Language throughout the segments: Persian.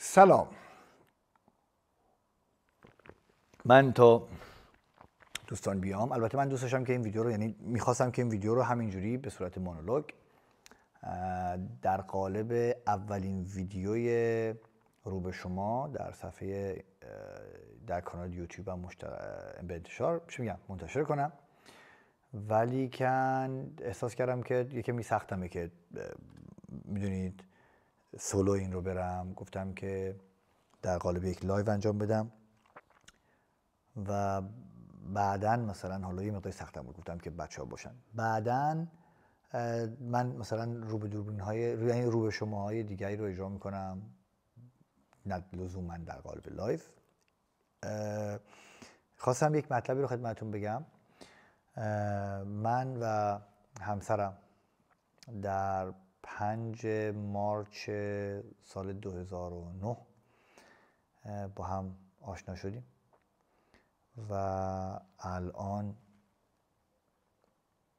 سلام من تا دوستان بیام البته من دوست داشتم که این ویدیو رو یعنی میخواستم که این ویدیو رو همینجوری به صورت مونولوگ در قالب اولین ویدیوی رو به شما در صفحه در کانال یوتیوب هم به انتشار میگم منتشر کنم ولی کن احساس کردم که یکمی سختمه که میدونید سولو این رو برم گفتم که در قالب یک لایو انجام بدم و بعدا مثلا حالا یه مقدار سختم بود گفتم که بچه ها باشن بعدا من مثلا یعنی رو به دوربین های رو به شما های دیگری رو اجرا میکنم نه لزوما در قالب لایف خواستم یک مطلبی رو خدمتتون بگم من و همسرم در 5 مارچ سال 2009 با هم آشنا شدیم و الان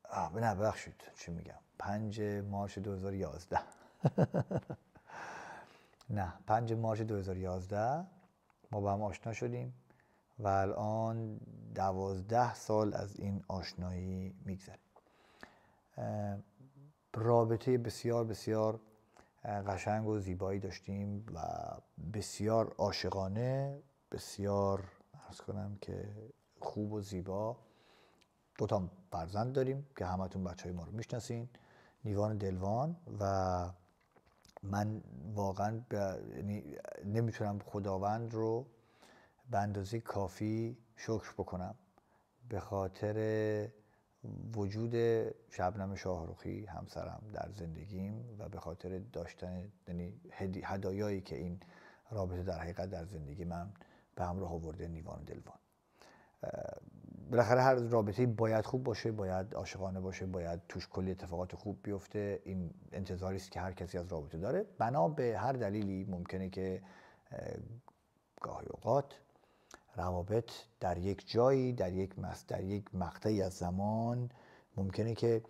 آه نه ببخشید چی میگم 5 مارچ 2011 نه 5 مارچ 2011 ما با هم آشنا شدیم و الان دوازده سال از این آشنایی میگذره رابطه بسیار بسیار قشنگ و زیبایی داشتیم و بسیار عاشقانه بسیار ارز کنم که خوب و زیبا دو تا فرزند داریم که همتون بچه های ما رو میشناسین نیوان دلوان و من واقعا یعنی نمیتونم خداوند رو به اندازه کافی شکر بکنم به خاطر وجود شبنم شاهروخی همسرم در زندگیم و به خاطر داشتن یعنی هدایایی که این رابطه در حقیقت در زندگی من به همراه آورده نیوان دلوان بالاخره هر رابطه باید خوب باشه باید عاشقانه باشه باید توش کلی اتفاقات خوب بیفته این انتظاری است که هر کسی از رابطه داره بنا به هر دلیلی ممکنه که گاهی اوقات روابط در یک جایی در یک مس... در یک مقطعی از زمان ممکنه که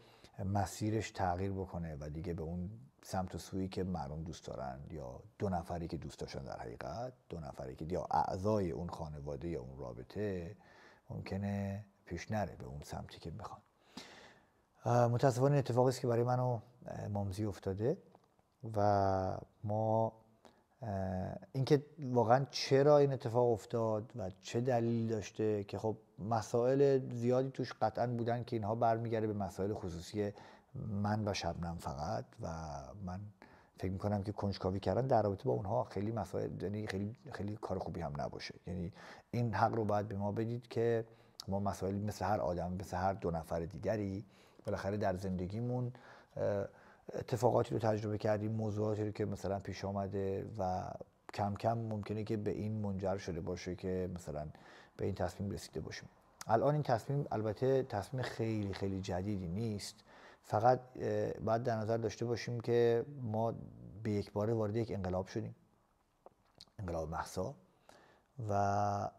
مسیرش تغییر بکنه و دیگه به اون سمت و سویی که مردم دوست دارن یا دو نفری که دوست داشتن در حقیقت دو نفری که یا اعضای اون خانواده یا اون رابطه ممکنه پیش نره به اون سمتی که میخوان متاسفانه اتفاقی است که برای منو و مامزی افتاده و ما اینکه واقعا چرا این اتفاق افتاد و چه دلیل داشته که خب مسائل زیادی توش قطعا بودن که اینها برمیگرده به مسائل خصوصی من و شبنم فقط و من فکر میکنم که کنجکاوی کردن در رابطه با اونها خیلی مسائل یعنی خیلی خیلی کار خوبی هم نباشه یعنی این حق رو باید به ما بدید که ما مسائل مثل هر آدم مثل هر دو نفر دیگری بالاخره در زندگیمون اتفاقاتی رو تجربه کردیم موضوعاتی رو که مثلا پیش آمده و کم کم ممکنه که به این منجر شده باشه که مثلا به این تصمیم رسیده باشیم الان این تصمیم البته تصمیم خیلی خیلی جدیدی نیست فقط باید در نظر داشته باشیم که ما به یک بار وارد یک انقلاب شدیم انقلاب محسا و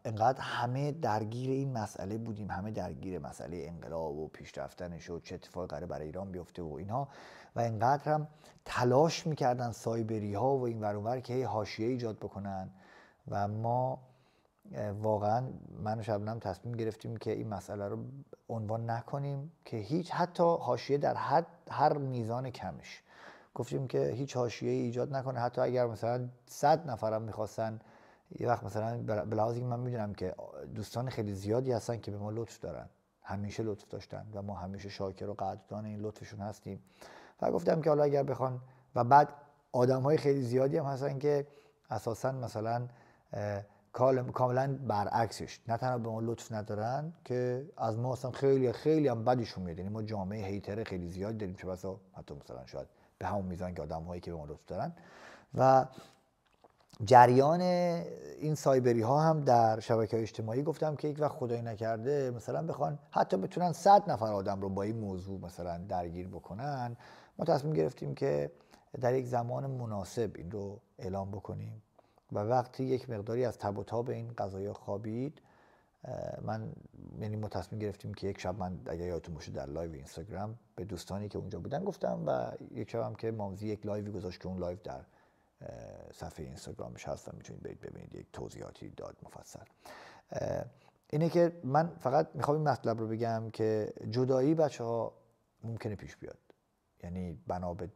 انقدر همه درگیر این مسئله بودیم همه درگیر مسئله انقلاب و پیشرفتنش و چه اتفاقی قراره برای ایران بیفته و اینها و انقدر هم تلاش میکردن سایبری ها و این ورانور که هی حاشیه ایجاد بکنن و ما واقعا من و شبنم تصمیم گرفتیم که این مسئله رو عنوان نکنیم که هیچ حتی حاشیه در حد هر میزان کمش گفتیم که هیچ حاشیه ایجاد نکنه حتی اگر مثلا صد نفرم میخواستن یه وقت مثلا به که من میدونم که دوستان خیلی زیادی هستن که به ما لطف دارن همیشه لطف داشتن و ما همیشه شاکر و قدردان این لطفشون هستیم و گفتم که حالا اگر بخوان و بعد آدم های خیلی زیادی هم هستن که اساسا مثلا کاملا برعکسش نه تنها به ما لطف ندارن که از ما اصلا خیلی خیلی هم بدشون میاد یعنی ما جامعه هیتر خیلی زیاد داریم چه بسا حتی مثلا شاید به همون میزان که آدم که به ما لطف دارن و جریان این سایبری ها هم در شبکه های اجتماعی گفتم که یک وقت خدای نکرده مثلا بخوان حتی بتونن صد نفر آدم رو با این موضوع مثلا درگیر بکنن ما تصمیم گرفتیم که در یک زمان مناسب این رو اعلام بکنیم و وقتی یک مقداری از تب و تاب این قضایی خوابید من یعنی ما تصمیم گرفتیم که یک شب من اگر یادتون باشه در لایو اینستاگرام به دوستانی که اونجا بودن گفتم و یک شب هم که مامزی یک لایوی گذاشت که اون لایو در صفحه اینستاگرامش هستم میتونید برید ببینید یک توضیحاتی داد مفصل اینه که من فقط میخوام این مطلب رو بگم که جدایی بچه ها ممکنه پیش بیاد یعنی بنا به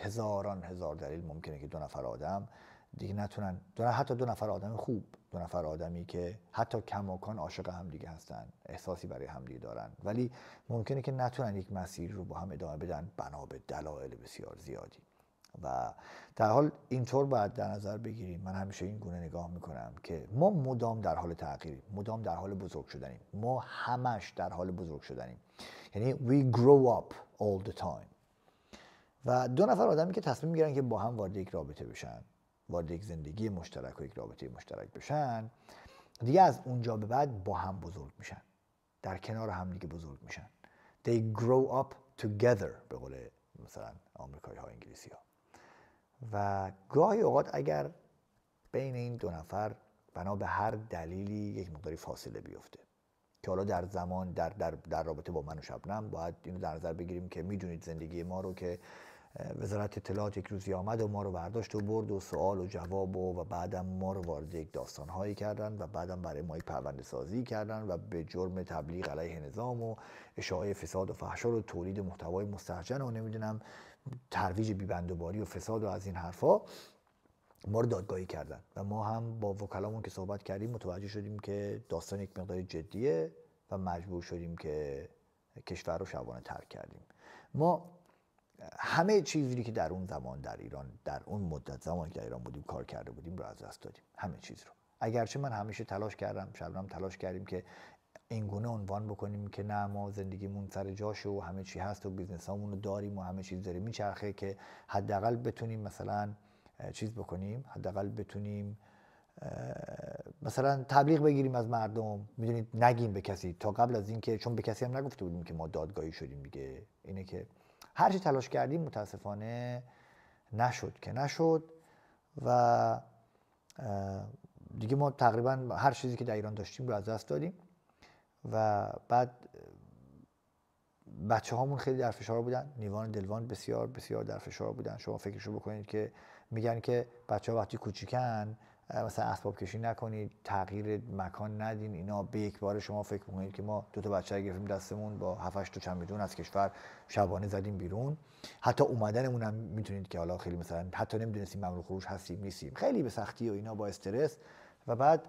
هزاران هزار دلیل ممکنه که دو نفر آدم دیگه نتونن دو حتی دو نفر آدم خوب دو نفر آدمی که حتی کماکان عاشق هم دیگه هستن احساسی برای همدیگه دارن ولی ممکنه که نتونن یک مسیر رو با هم ادامه بدن بنا به دلایل بسیار زیادی و در حال اینطور باید در نظر بگیریم من همیشه این گونه نگاه میکنم که ما مدام در حال تغییریم مدام در حال بزرگ شدنیم ما همش در حال بزرگ شدنیم یعنی we grow up all the time و دو نفر آدمی که تصمیم میگیرن که با هم وارد یک رابطه بشن وارد یک زندگی مشترک و یک رابطه مشترک بشن دیگه از اونجا به بعد با هم بزرگ میشن در کنار هم دیگه بزرگ میشن they grow up together به قول مثلا آمریکایی ها انگلیسی ها و گاهی اوقات اگر بین این دو نفر بنا به هر دلیلی یک مقداری فاصله بیفته که حالا در زمان در, در, در رابطه با من و شبنم باید اینو در نظر بگیریم که میدونید زندگی ما رو که وزارت اطلاعات یک روزی آمد و ما رو برداشت و برد و سوال و جواب و, و بعدم ما رو وارد یک داستان کردن و بعدم برای ما یک پرونده سازی کردن و به جرم تبلیغ علیه نظام و اشاعه فساد و فحشا و تولید محتوای مستحجن و نمیدونم ترویج بیبندوباری و فساد و از این حرفا ما رو دادگاهی کردن و ما هم با وکلامون که صحبت کردیم متوجه شدیم که داستان یک مقدار جدیه و مجبور شدیم که کشور رو شبانه ترک کردیم ما همه چیزی که در اون زمان در ایران در اون مدت زمان که در ایران بودیم کار کرده بودیم رو از دست دادیم همه چیز رو اگرچه من همیشه تلاش کردم شبنم تلاش کردیم که این گونه عنوان بکنیم که نه ما زندگیمون سر جاشه و همه چی هست و بیزنس رو داریم و همه چیز داره میچرخه که حداقل بتونیم مثلا چیز بکنیم حداقل بتونیم مثلا تبلیغ بگیریم از مردم میدونید نگیم به کسی تا قبل از اینکه چون به کسی هم نگفته بودیم که ما دادگاهی شدیم دیگه اینه که هر چی تلاش کردیم متاسفانه نشد که نشد و دیگه ما تقریبا هر چیزی که در ایران داشتیم رو از دست دادیم و بعد بچه هامون خیلی در فشار بودن نیوان دلوان بسیار بسیار در فشار بودن شما فکرشو بکنید که میگن که بچه ها وقتی کوچیکن مثلا اسباب کشی نکنید تغییر مکان ندین اینا به یک بار شما فکر میکنید که ما دو تا بچه گرفتیم دستمون با 7 تا میدون از کشور شبانه زدیم بیرون حتی اومدنمون هم میتونید که حالا خیلی مثلا حتی نمیدونستیم ممنوع خروج هستیم نیستیم خیلی به سختی و اینا با استرس و بعد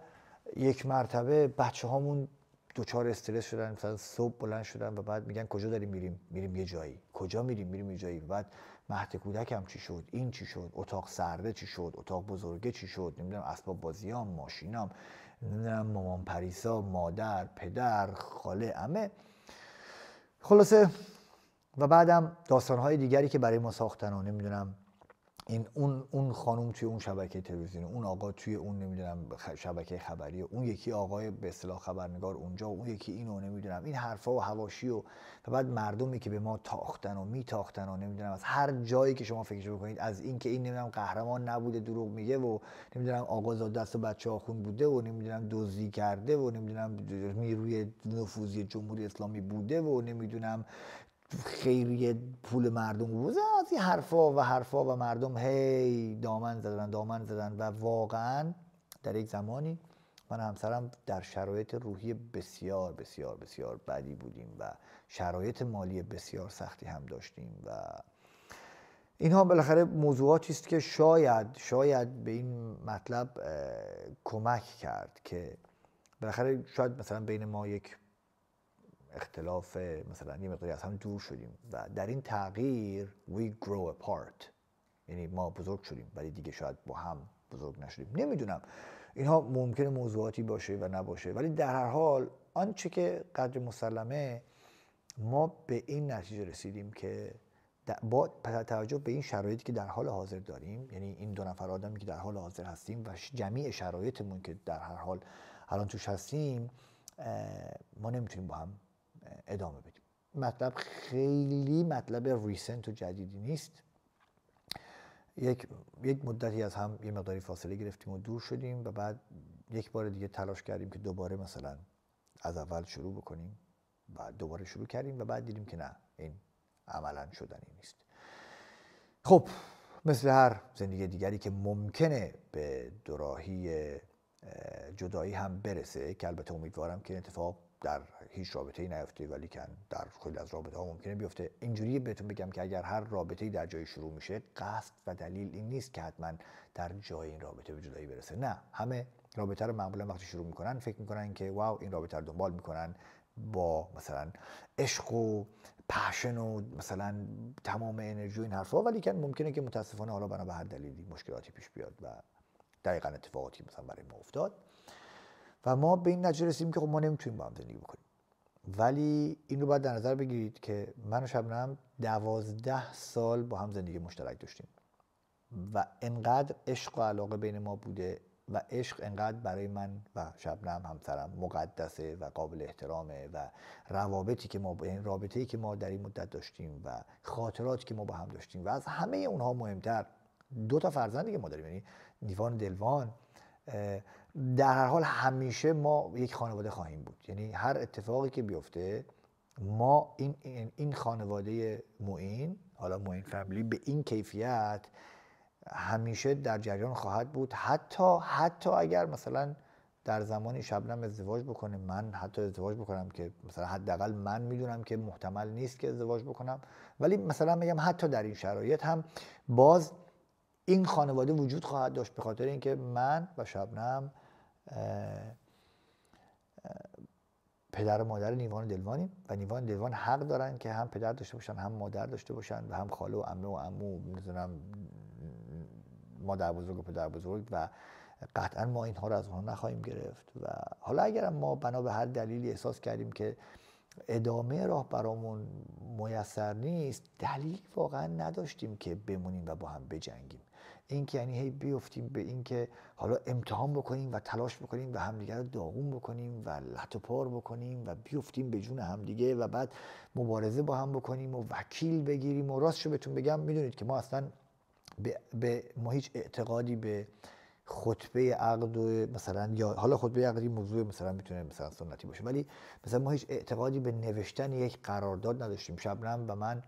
یک مرتبه بچه هامون دوچار استرس شدن مثلا صبح بلند شدن و بعد میگن کجا داریم میریم میریم یه جایی کجا میریم میریم یه جایی و بعد مهد کودکم چی شد این چی شد اتاق سرده چی شد اتاق بزرگه چی شد نمیدونم اسباب بازیام ماشینام نمیدونم مامان پریسا مادر پدر خاله امه خلاصه و بعدم داستانهای دیگری که برای ما ساختن و نمیدونم این اون اون خانم توی اون شبکه تلویزیون اون آقا توی اون نمیدونم شبکه خبری اون یکی آقای به اصطلاح خبرنگار اونجا اون یکی اینو نمیدونم این حرفا و هواشی و, بعد مردمی که به ما تاختن و میتاختن و نمیدونم از هر جایی که شما فکرش بکنید از اینکه این نمیدونم قهرمان نبوده دروغ میگه و نمیدونم آقا زاد دست بچه آخون بوده و نمیدونم دزدی کرده و نمیدونم نیروی نفوذی جمهوری اسلامی بوده و نمیدونم خیریه پول مردم بود از این حرفا و حرفا و مردم هی دامن زدن دامن زدن و واقعا در یک زمانی من همسرم در شرایط روحی بسیار بسیار بسیار بدی بودیم و شرایط مالی بسیار سختی هم داشتیم و اینها بالاخره موضوعاتی است که شاید شاید به این مطلب کمک کرد که بالاخره شاید مثلا بین ما یک اختلاف مثلا یه مقداری از هم دور شدیم و در این تغییر we grow apart یعنی ما بزرگ شدیم ولی دیگه شاید با هم بزرگ نشدیم نمیدونم اینها ممکن موضوعاتی باشه و نباشه ولی در هر حال آنچه که قدر مسلمه ما به این نتیجه رسیدیم که با توجه به این شرایطی که در حال حاضر داریم یعنی این دو نفر آدمی که در حال حاضر هستیم و جمیع شرایطمون که در هر حال الان توش هستیم ما نمیتونیم با هم ادامه بدیم مطلب خیلی مطلب ریسنت و جدیدی نیست یک, یک مدتی از هم یه مقداری فاصله گرفتیم و دور شدیم و بعد یک بار دیگه تلاش کردیم که دوباره مثلا از اول شروع بکنیم و دوباره شروع کردیم و بعد دیدیم که نه این عملا شدنی نیست خب مثل هر زندگی دیگری که ممکنه به دوراهی جدایی هم برسه که البته امیدوارم که اتفاق در هیچ رابطه ای نیفته ولی که در خیلی از رابطه ها ممکنه بیفته اینجوری بهتون بگم که اگر هر رابطه ای در جایی شروع میشه قصد و دلیل این نیست که حتما در جای این رابطه به جدایی برسه نه همه رابطه رو معمولا وقتی شروع میکنن فکر میکنن که واو این رابطه رو دنبال میکنن با مثلا عشق و پشن و مثلا تمام انرژی و این حرفها ولی که ممکنه که متاسفانه حالا بنا به هر دلیلی مشکلاتی پیش بیاد و دقیقا اتفاقاتی مثلا برای ما افتاد و ما به این نتیجه رسیدیم که خب ما نمیتونیم با هم زندگی بکنیم ولی این رو باید در نظر بگیرید که من و شبنم دوازده سال با هم زندگی مشترک داشتیم و انقدر عشق و علاقه بین ما بوده و عشق انقدر برای من و شبنم همسرم مقدسه و قابل احترامه و روابطی که ما این یعنی رابطه ای که ما در این مدت داشتیم و خاطراتی که ما با هم داشتیم و از همه اونها مهمتر دو تا فرزندی که ما داریم یعنی دیوان دلوان در هر حال همیشه ما یک خانواده خواهیم بود یعنی هر اتفاقی که بیفته ما این, این, خانواده معین حالا معین فامیلی به این کیفیت همیشه در جریان خواهد بود حتی حتی اگر مثلا در زمانی شبنم ازدواج بکنه من حتی ازدواج بکنم که مثلا حداقل من میدونم که محتمل نیست که ازدواج بکنم ولی مثلا میگم حتی در این شرایط هم باز این خانواده وجود خواهد داشت به خاطر اینکه من و شبنم پدر و مادر نیوان و دلوانیم و نیوان و دلوان حق دارن که هم پدر داشته باشن هم مادر داشته باشن و هم خاله و عمه و عمو میدونم مادر بزرگ و پدر بزرگ و قطعا ما اینها رو از اونها نخواهیم گرفت و حالا اگر ما بنا به هر دلیلی احساس کردیم که ادامه راه برامون میسر نیست دلیل واقعا نداشتیم که بمونیم و با هم بجنگیم اینکه یعنی هی بیفتیم به اینکه حالا امتحان بکنیم و تلاش بکنیم و همدیگه رو داغون بکنیم و لط و پار بکنیم و بیفتیم به جون همدیگه و بعد مبارزه با هم بکنیم و وکیل بگیریم و راستشو بهتون بگم میدونید که ما اصلا به, ما هیچ اعتقادی به خطبه عقد و مثلا یا حالا خطبه عقدی موضوع مثلا میتونه مثلا سنتی باشه ولی مثلا ما هیچ اعتقادی به نوشتن یک قرارداد نداشتیم شبنم و من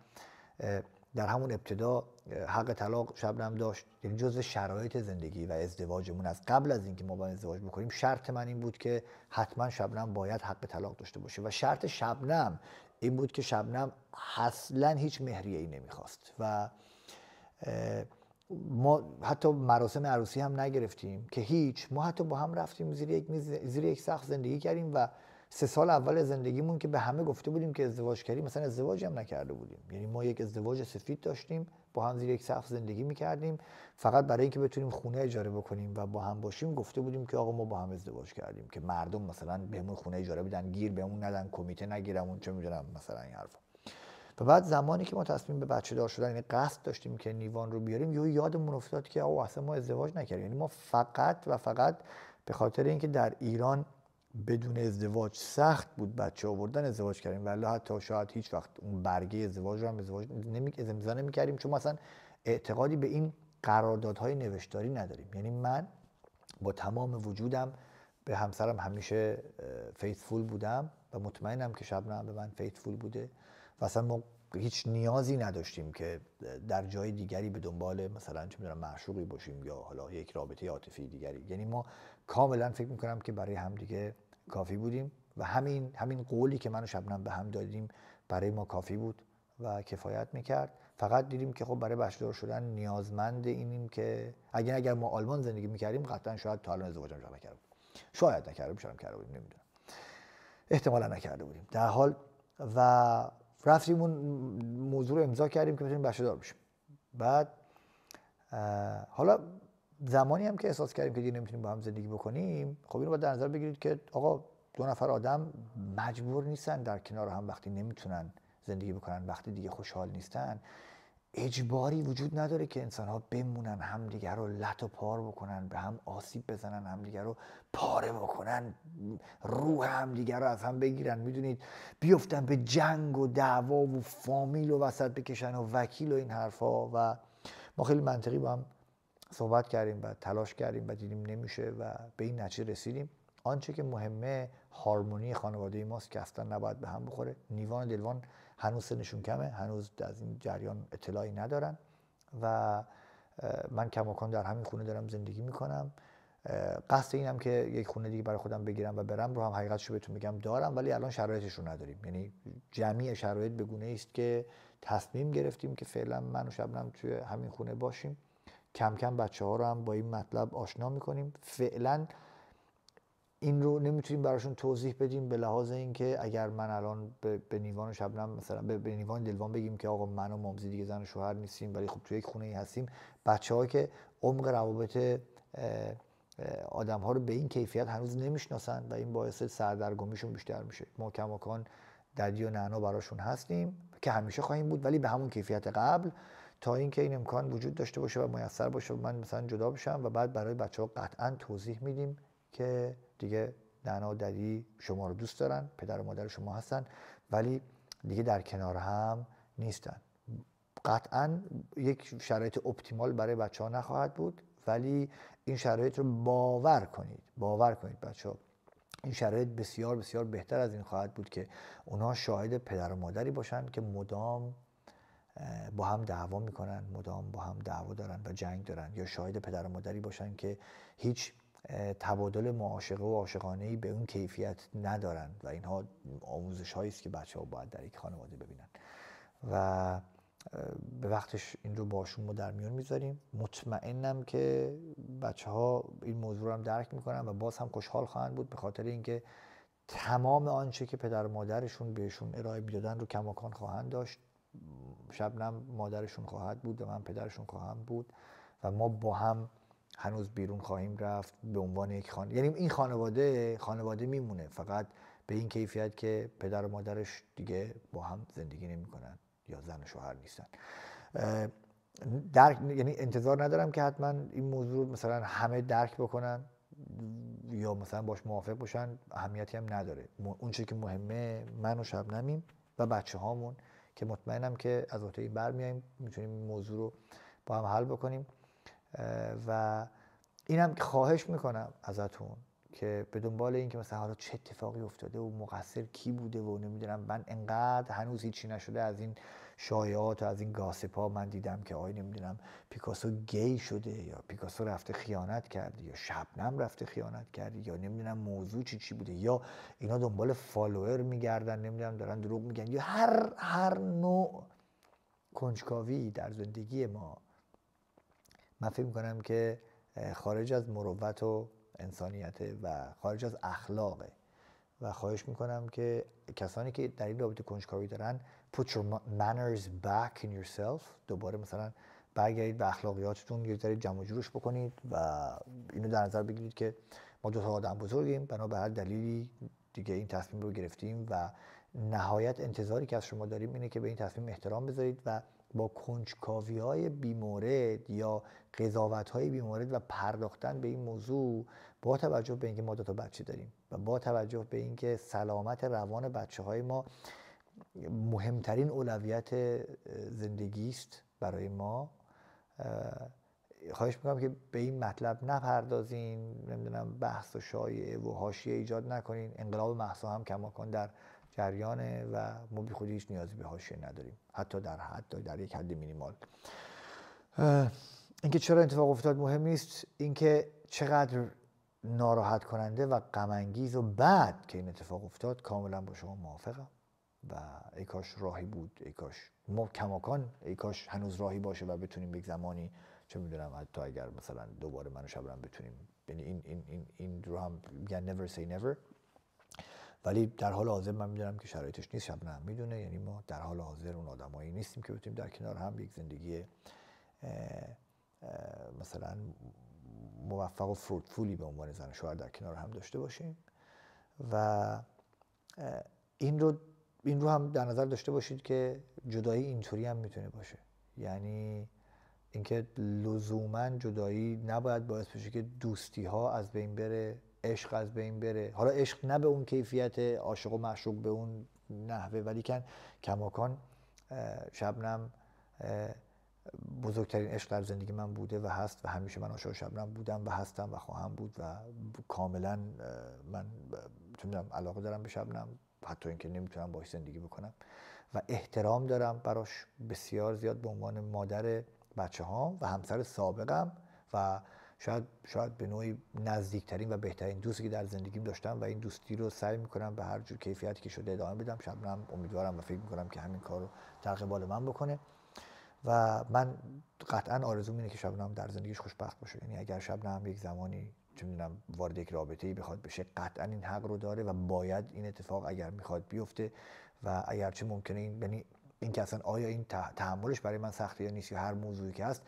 در همون ابتدا حق طلاق شبنم داشت یعنی جز شرایط زندگی و ازدواجمون از قبل از اینکه ما با ازدواج بکنیم شرط من این بود که حتما شبنم باید حق طلاق داشته باشه و شرط شبنم این بود که شبنم اصلا هیچ مهریه ای نمیخواست و ما حتی مراسم عروسی هم نگرفتیم که هیچ ما حتی با هم رفتیم زیر یک, زیر یک سخت زندگی کردیم و سه سال اول زندگیمون که به همه گفته بودیم که ازدواج کردیم مثلا ازدواج هم نکرده بودیم یعنی ما یک ازدواج سفید داشتیم با هم زیر یک سقف زندگی میکردیم فقط برای اینکه بتونیم خونه اجاره بکنیم و با هم باشیم گفته بودیم که آقا ما با هم ازدواج کردیم که مردم مثلا بهمون خونه اجاره بدن گیر بهمون ندن کمیته نگیرمون چه میدونم مثلا این حرفا و بعد زمانی که ما تصمیم به بچه دار شدن یعنی قصد داشتیم که نیوان رو بیاریم یه یادمون افتاد که آقا اصلا ما ازدواج نکردیم یعنی ما فقط و فقط به خاطر اینکه در ایران بدون ازدواج سخت بود بچه آوردن ازدواج کردیم ولی حتی شاید هیچ وقت اون برگه ازدواج رو هم ازدواج نمی کردیم چون مثلا اعتقادی به این قراردادهای نوشتاری نداریم یعنی من با تمام وجودم به همسرم همیشه فیتفول بودم و مطمئنم که هم به من فیتفول بوده و اصلا ما هیچ نیازی نداشتیم که در جای دیگری به دنبال مثلا چه میدونم معشوقی باشیم یا حالا یک رابطه عاطفی دیگری یعنی ما کاملا فکر میکنم که برای همدیگه کافی بودیم و همین همین قولی که من و شبنم به هم دادیم برای ما کافی بود و کفایت میکرد فقط دیدیم که خب برای بچه‌دار شدن نیازمند اینیم که اگر اگر ما آلمان زندگی میکردیم قطعا شاید تا الان ازدواج نکرده شاید نکردیم شاید کرده بودیم نمیدونم احتمالا نکرده بودیم در حال و رفتیم اون موضوع رو امضا کردیم که بتونیم بچه‌دار بشیم بعد حالا زمانی هم که احساس کردیم که دیگه نمیتونیم با هم زندگی بکنیم خب اینو باید در نظر بگیرید که آقا دو نفر آدم مجبور نیستن در کنار هم وقتی نمیتونن زندگی بکنن وقتی دیگه خوشحال نیستن اجباری وجود نداره که انسان ها بمونن همدیگر رو لط و پار بکنن به هم آسیب بزنن همدیگر رو پاره بکنن روح همدیگر رو از هم بگیرن میدونید بیفتن به جنگ و دعوا و فامیل و وسط بکشن و وکیل و این حرفها و ما خیلی منطقی با هم صحبت کردیم و تلاش کردیم و دیدیم نمیشه و به این نتیجه رسیدیم آنچه که مهمه هارمونی خانواده ماست که اصلا نباید به هم بخوره نیوان دلوان هنوز سنشون کمه هنوز از این جریان اطلاعی ندارن و من کماکان در همین خونه دارم زندگی میکنم قصد اینم که یک خونه دیگه برای خودم بگیرم و برم رو هم رو بهتون میگم دارم ولی الان شرایطش رو نداریم یعنی جمعی شرایط به گونه است که تصمیم گرفتیم که فعلا من و شبنم توی همین خونه باشیم کم کم بچه ها رو هم با این مطلب آشنا میکنیم فعلا این رو نمیتونیم براشون توضیح بدیم به لحاظ اینکه اگر من الان به, نیوان و شبنم مثلا به, نیوان دلوان بگیم که آقا من و مامزی دیگه زن و شوهر نیستیم ولی خب توی یک خونه ای هستیم بچه که عمق روابط آدم ها رو به این کیفیت هنوز نمیشناسند و این باعث سردرگمیشون بیشتر میشه ما کماکان ددی و نعنا براشون هستیم که همیشه خواهیم بود ولی به همون کیفیت قبل تا اینکه این امکان وجود داشته باشه و میسر باشه و من مثلا جدا بشم و بعد برای بچه ها قطعا توضیح میدیم که دیگه نانا شما رو دوست دارن پدر و مادر شما هستن ولی دیگه در کنار هم نیستن قطعا یک شرایط اپتیمال برای بچه ها نخواهد بود ولی این شرایط رو باور کنید باور کنید بچه ها این شرایط بسیار بسیار بهتر از این خواهد بود که اونها شاهد پدر و مادری باشند که مدام با هم دعوا میکنن مدام با هم دعوا دارن و جنگ دارن یا شاید پدر و مادری باشن که هیچ تبادل معاشقه و عاشقانه ای به اون کیفیت ندارن و اینها آموزش هایی است که بچه ها باید در یک خانواده ببینن و به وقتش این رو باشون ما در میون میذاریم مطمئنم که بچه ها این موضوع رو هم درک میکنن و باز هم خوشحال خواهند بود به خاطر اینکه تمام آنچه که پدر و مادرشون بهشون ارائه میدادن رو کماکان خواهند داشت شبنم مادرشون خواهد بود و من پدرشون خواهم بود و ما با هم هنوز بیرون خواهیم رفت به عنوان یک خانواده یعنی این خانواده خانواده میمونه فقط به این کیفیت که پدر و مادرش دیگه با هم زندگی نمیکنن یا زن و شوهر نیستن درک یعنی انتظار ندارم که حتما این موضوع مثلا همه درک بکنن یا مثلا باش موافق باشن اهمیتی هم نداره اون چیزی که مهمه من و شبنمیم و بچه هامون که مطمئنم که از وقتی این میتونیم این موضوع رو با هم حل بکنیم و اینم خواهش میکنم ازتون که به دنبال این که مثلا حالا چه اتفاقی افتاده و مقصر کی بوده و نمیدونم من انقدر هنوز هیچی نشده از این شایعات از این گاسپا ها من دیدم که آی نمیدونم پیکاسو گی شده یا پیکاسو رفته خیانت کرده یا شبنم رفته خیانت کرده یا نمیدونم موضوع چی چی بوده یا اینا دنبال فالوور میگردن نمیدونم دارن دروغ میگن یا هر هر نوع کنجکاوی در زندگی ما من فکر میکنم که خارج از مروت و انسانیت و خارج از اخلاقه و خواهش میکنم که کسانی که در این رابطه کنجکاوی دارن put your manners back in yourself دوباره مثلا برگردید به اخلاقیاتتون یه ذره جمع جورش بکنید و اینو در نظر بگیرید که ما دو تا آدم بزرگیم بنا به هر دلیلی دیگه این تصمیم رو گرفتیم و نهایت انتظاری که از شما داریم اینه که به این تصمیم احترام بذارید و با کنجکاوی های بیمورد یا قضاوت های بیمورد و پرداختن به این موضوع با توجه به اینکه ما دو تا بچه داریم و با توجه به اینکه سلامت روان بچه های ما مهمترین اولویت زندگی است برای ما خواهش میکنم که به این مطلب نپردازین نمیدونم بحث و شایعه و حاشیه ایجاد نکنین انقلاب محسا هم کماکان در جریانه و ما بی هیچ نیازی به حاشیه نداریم حتی در حتی در یک حد مینیمال اینکه چرا اتفاق افتاد مهم نیست اینکه چقدر ناراحت کننده و غم و بعد که این اتفاق افتاد کاملا با شما موافقم و ای کاش راهی بود ای کاش ما کماکان ای کاش هنوز راهی باشه و بتونیم یک زمانی چه میدونم حتی اگر مثلا دوباره منو شبرم بتونیم یعنی این این این این رو هم میگن never say never ولی در حال حاضر من میدونم که شرایطش نیست شب نه میدونه یعنی ما در حال حاضر اون آدمایی نیستیم که بتونیم در کنار هم یک زندگی مثلا موفق و فروتفولی به عنوان زن شوهر در کنار هم داشته باشیم و این رو این رو هم در نظر داشته باشید که جدایی اینطوری هم میتونه باشه یعنی اینکه لزوما جدایی نباید باعث بشه که دوستی ها از بین بره عشق از بین بره حالا عشق نه به اون کیفیت عاشق و معشوق به اون نحوه ولی کن کماکان شبنم بزرگترین عشق در زندگی من بوده و هست و همیشه من عاشق شبنم بودم و هستم و خواهم بود و کاملا من علاقه دارم به شبنم حتی اینکه نمیتونم باش زندگی بکنم و احترام دارم براش بسیار زیاد به عنوان مادر بچه هام و همسر سابقم و شاید شاید به نوعی نزدیکترین و بهترین دوستی که در زندگیم داشتم و این دوستی رو سعی میکنم به هر جور کیفیتی که شده ادامه بدم شبنم امیدوارم و فکر میکنم که همین کار رو در قبال من بکنه و من قطعا آرزوم اینه که شبنم در زندگیش خوشبخت باشه یعنی اگر شبنم یک زمانی چه میدونم وارد یک رابطه ای بخواد بشه قطعا این حق رو داره و باید این اتفاق اگر میخواد بیفته و اگرچه ممکنه این یعنی این که اصلا آیا این تحملش برای من سخته یا نیست یا هر موضوعی که هست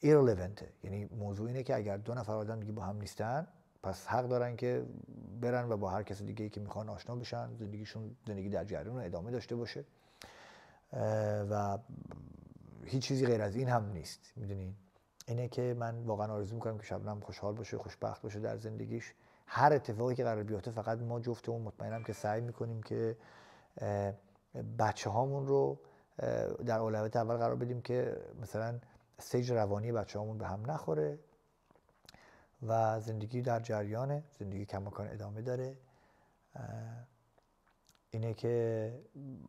ایرلیونت یعنی موضوع اینه که اگر دو نفر آدم دیگه با هم نیستن پس حق دارن که برن و با هر کس دیگه ای که میخوان آشنا بشن زندگیشون زندگی در جریان ادامه داشته باشه و هیچ چیزی غیر از این هم نیست میدونین اینه که من واقعا آرزو میکنم که شبنم خوشحال باشه خوشبخت باشه در زندگیش هر اتفاقی که قرار بیفته فقط ما جفتمون مطمئنم که سعی میکنیم که بچه هامون رو در اولویت اول قرار بدیم که مثلا سیج روانی بچه هامون به هم نخوره و زندگی در جریانه زندگی کماکان ادامه داره اینه که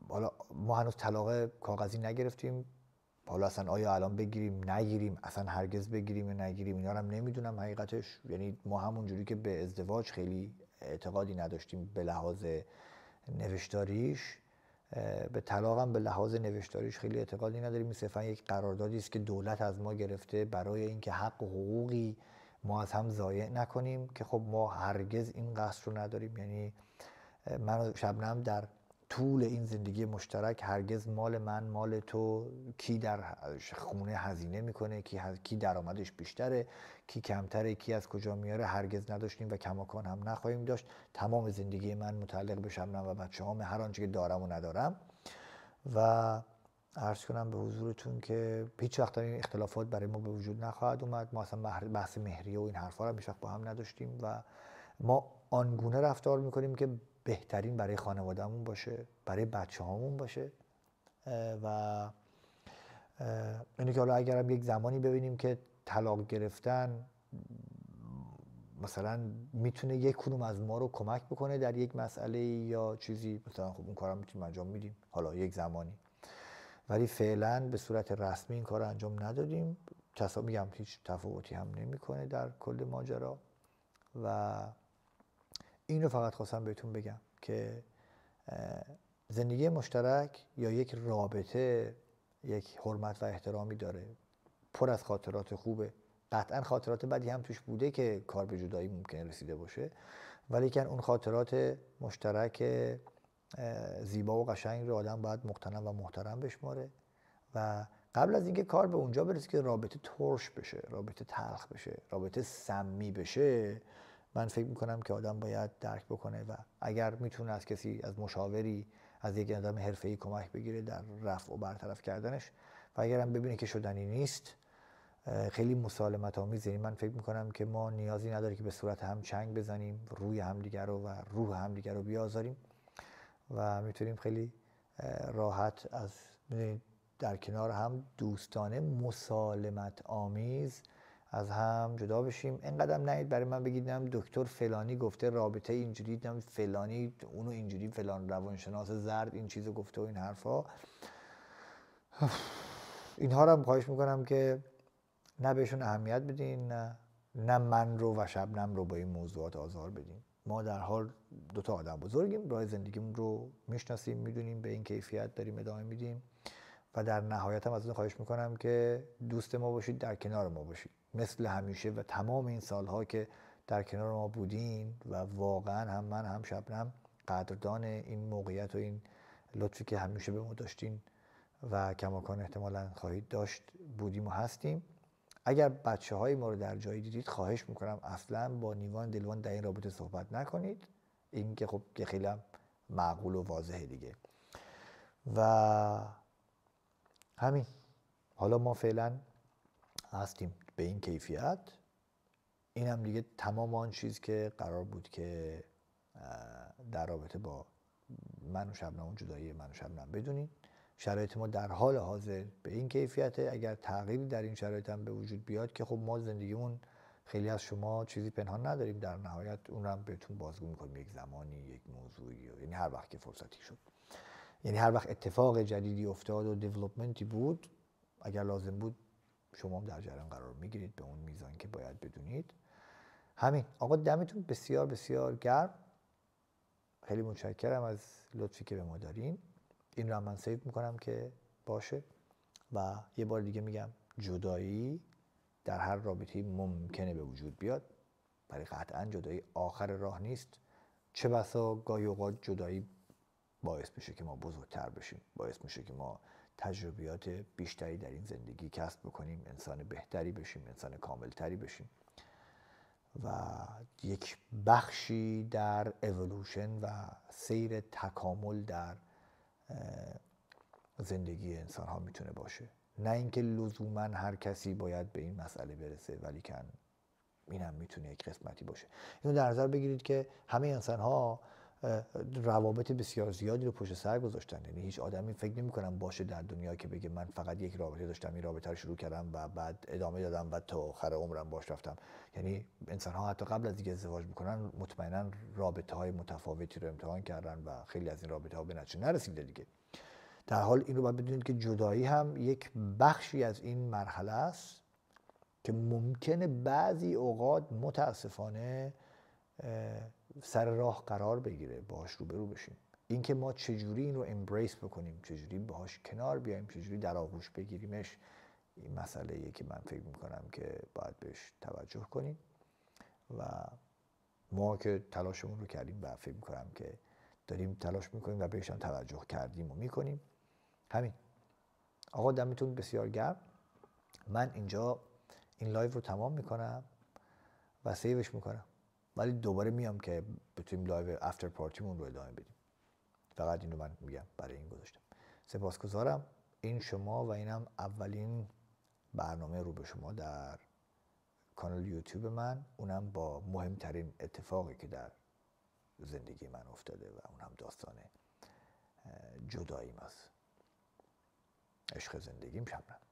حالا ما هنوز طلاق کاغذی نگرفتیم حالا اصلا آیا الان بگیریم نگیریم اصلا هرگز بگیریم یا نگیریم اینا هم نمیدونم حقیقتش یعنی ما همونجوری که به ازدواج خیلی اعتقادی نداشتیم به لحاظ نوشتاریش به طلاق هم به لحاظ نوشتاریش خیلی اعتقادی نداریم صرفا یک قراردادی است که دولت از ما گرفته برای اینکه حق و حقوقی ما از هم ضایع نکنیم که خب ما هرگز این قصد رو نداریم یعنی من شبنم در طول این زندگی مشترک هرگز مال من مال تو کی در خونه هزینه میکنه کی, کی درآمدش بیشتره کی کمتره کی از کجا میاره هرگز نداشتیم و کماکان هم نخواهیم داشت تمام زندگی من متعلق به شبنم و بچه هم هر آنچه که دارم و ندارم و عرض کنم به حضورتون که هیچ وقت این اختلافات برای ما به وجود نخواهد اومد ما اصلا بحث مهریه و این حرفا رو هیچ با هم نداشتیم و ما آنگونه رفتار میکنیم که بهترین برای خانوادهمون باشه برای بچه هامون باشه و اینه که حالا هم یک زمانی ببینیم که طلاق گرفتن مثلا میتونه یک کنوم از ما رو کمک بکنه در یک مسئله یا چیزی مثلا خب اون کارم میتونیم انجام میدیم حالا یک زمانی ولی فعلا به صورت رسمی این کار رو انجام ندادیم تصا میگم هیچ تفاوتی هم نمیکنه در کل ماجرا و این رو فقط خواستم بهتون بگم که زندگی مشترک یا یک رابطه یک حرمت و احترامی داره پر از خاطرات خوبه قطعا خاطرات بدی هم توش بوده که کار به جدایی ممکن رسیده باشه ولیکن اون خاطرات مشترک زیبا و قشنگ رو آدم باید مقتنم و محترم بشماره و قبل از اینکه کار به اونجا برسه که رابطه ترش بشه رابطه تلخ بشه رابطه سمی بشه من فکر میکنم که آدم باید درک بکنه و اگر میتونه از کسی از مشاوری از یک آدم حرفه‌ای کمک بگیره در رفع و برطرف کردنش و اگر هم ببینه که شدنی نیست خیلی مسالمت آمیز یعنی من فکر میکنم که ما نیازی نداره که به صورت هم چنگ بزنیم روی همدیگر رو و روح همدیگر رو بیازاریم و میتونیم خیلی راحت از در کنار هم دوستانه مسالمت آمیز از هم جدا بشیم اینقدرم نهید برای من بگیدم دکتر فلانی گفته رابطه اینجوری دیدم فلانی اونو اینجوری فلان روانشناس زرد این چیزو گفته و این حرفا اینها رو هم خواهش میکنم که نه بهشون اهمیت بدین نه من رو و شبنم رو با این موضوعات آزار بدیم ما در حال دوتا آدم بزرگیم راه زندگیمون رو میشناسیم میدونیم به این کیفیت داریم ادامه میدیم و در نهایت هم از خواهش میکنم که دوست ما باشید در کنار ما باشید مثل همیشه و تمام این سالها که در کنار ما بودین و واقعا هم من هم شبنم قدردان این موقعیت و این لطفی که همیشه به ما داشتین و کماکان احتمالا خواهید داشت بودیم و هستیم اگر بچه های ما رو در جایی دیدید خواهش میکنم اصلا با نیوان دلوان در این رابطه صحبت نکنید این که خب که خیلی معقول و واضحه دیگه و همین حالا ما فعلا هستیم به این کیفیت این هم دیگه تمام آن چیز که قرار بود که در رابطه با من و شبنم و جدایی من و شبنم بدونین شرایط ما در حال حاضر به این کیفیته اگر تغییری در این شرایط هم به وجود بیاد که خب ما زندگیمون خیلی از شما چیزی پنهان نداریم در نهایت اون هم بهتون بازگو میکنیم یک زمانی یک موضوعی یعنی هر وقت که فرصتی شد یعنی هر وقت اتفاق جدیدی افتاد و دیولپمنتی بود اگر لازم بود شما هم در جریان قرار میگیرید به اون میزان که باید بدونید همین آقا دمتون بسیار بسیار گرم خیلی متشکرم از لطفی که به ما دارین این را من سیو میکنم که باشه و یه بار دیگه میگم جدایی در هر رابطه ممکنه به وجود بیاد برای قطعا جدایی آخر راه نیست چه بسا گاهی اوقات جدایی باعث میشه که ما بزرگتر بشیم باعث میشه که ما تجربیات بیشتری در این زندگی کسب بکنیم انسان بهتری بشیم انسان کاملتری بشیم و یک بخشی در اولوشن و سیر تکامل در زندگی انسان ها میتونه باشه نه اینکه لزوما هر کسی باید به این مسئله برسه ولی که این هم میتونه یک قسمتی باشه اینو در نظر بگیرید که همه انسان ها روابط بسیار زیادی رو پشت سر گذاشتن یعنی هیچ آدمی فکر نمیکنم باشه در دنیا که بگه من فقط یک رابطه داشتم این رابطه رو شروع کردم و بعد ادامه دادم و تا آخر عمرم باش رفتم یعنی انسان ها حتی قبل از دیگه ازدواج بکنن مطمئنا رابطه های متفاوتی رو امتحان کردن و خیلی از این رابطه ها به نتیجه نرسیده دیگه در حال این رو باید بدونید که جدایی هم یک بخشی از این مرحله است که ممکنه بعضی اوقات متاسفانه سر راه قرار بگیره باهاش روبرو بشیم اینکه ما چجوری این رو امبریس بکنیم چجوری باهاش کنار بیایم چجوری در آغوش بگیریمش این مسئله یه که من فکر میکنم که باید بهش توجه کنیم و ما که تلاشمون رو کردیم و فکر میکنم که داریم تلاش میکنیم و بهشان توجه کردیم و میکنیم همین آقا دمتون بسیار گرم من اینجا این لایو رو تمام میکنم و سیوش میکنم ولی دوباره میام که بتونیم لایو افتر پارتیمون رو ادامه بدیم فقط اینو من میگم برای این گذاشتم سپاسگزارم این شما و اینم اولین برنامه رو به شما در کانال یوتیوب من اونم با مهمترین اتفاقی که در زندگی من افتاده و اونم داستان جداییم از عشق زندگیم شبنم